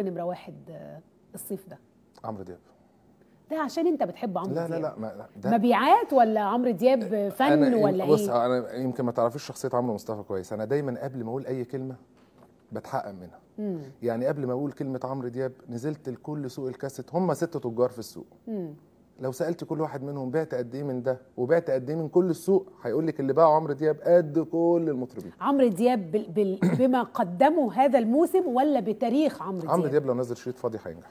عمرو نمره واحد آه، الصيف ده عمرو دياب ده عشان انت بتحب عمرو دياب لا لا, لا ده مبيعات ولا عمرو دياب فن أنا إيه، ولا ايه بص انا يمكن ما تعرفيش شخصيه عمرو مصطفى كويس انا دايما قبل ما اقول اي كلمه بتحقق منها مم. يعني قبل ما اقول كلمه عمرو دياب نزلت لكل سوق الكاسيت هم ست تجار في السوق مم. لو سالت كل واحد منهم بعت قد ايه من ده وبعت قد ايه من كل السوق هيقول لك اللي باعه عمرو دياب قد كل المطربين عمرو دياب بال... بال... بما قدمه هذا الموسم ولا بتاريخ عمرو دياب عمرو دياب لو نزل شريط فاضي هينجح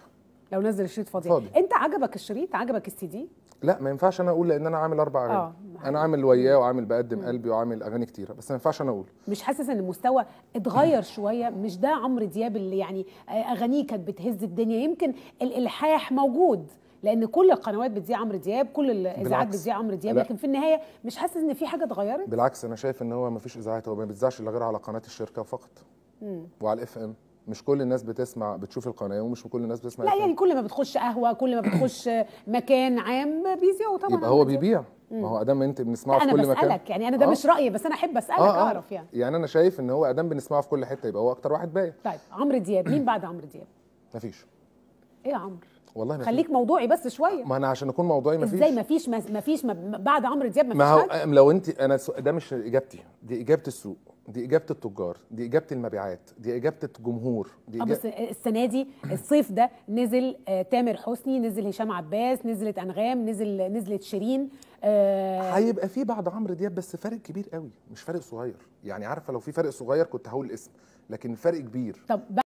لو نزل الشريط فاضي. فاضي انت عجبك الشريط عجبك السي دي لا ما ينفعش انا اقول لان انا عامل اربع اغاني آه. انا عامل وياه وعامل بقدم قلبي وعامل اغاني كتيره بس ما ينفعش انا اقول مش حاسس ان المستوى اتغير شويه مش ده عمرو دياب اللي يعني آه، اغانيه كانت بتهز الدنيا يمكن الالحاح موجود لان كل القنوات بتذيع عمرو دياب كل الاذاعات بتذيع عمرو دياب لكن في النهايه مش حاسس ان في حاجه اتغيرت بالعكس انا شايف ان هو ما فيش اذاعات هو ما بيتذاعش الا غير على قناه الشركه فقط مم. وعلى الاف ام مش كل الناس بتسمع بتشوف القناه ومش كل الناس بتسمع لا يعني كل ما بتخش قهوه كل ما بتخش مكان عام بيذيعوا طبعا يبقى هو بيبيع ما هو ادام انت بنسمعه في كل مكان انا بسالك يعني انا ده آه. مش رايي بس انا احب اسالك آه آه. اعرف يعني يعني انا شايف ان هو ادام بنسمعه في كل حته يبقى هو اكتر واحد بايع طيب عمرو دياب مين بعد عمرو دياب مفيش ايه يا عمرو والله ما خليك موضوعي بس شويه ما انا عشان اكون موضوعي ما فيش ازاي ما فيش ما فيش بعد عمرو دياب ما فيش ما هو لو انت انا ده مش اجابتي دي اجابه السوق دي اجابه التجار دي اجابه المبيعات دي اجابه الجمهور دي آه، إجابة بس السنه دي الصيف ده نزل آه، تامر حسني نزل هشام عباس نزلت انغام نزل نزلت شيرين آه، هيبقى في بعد عمرو دياب بس فارق كبير قوي مش فارق صغير يعني عارفه لو في فارق صغير كنت هقول اسم لكن فرق كبير طب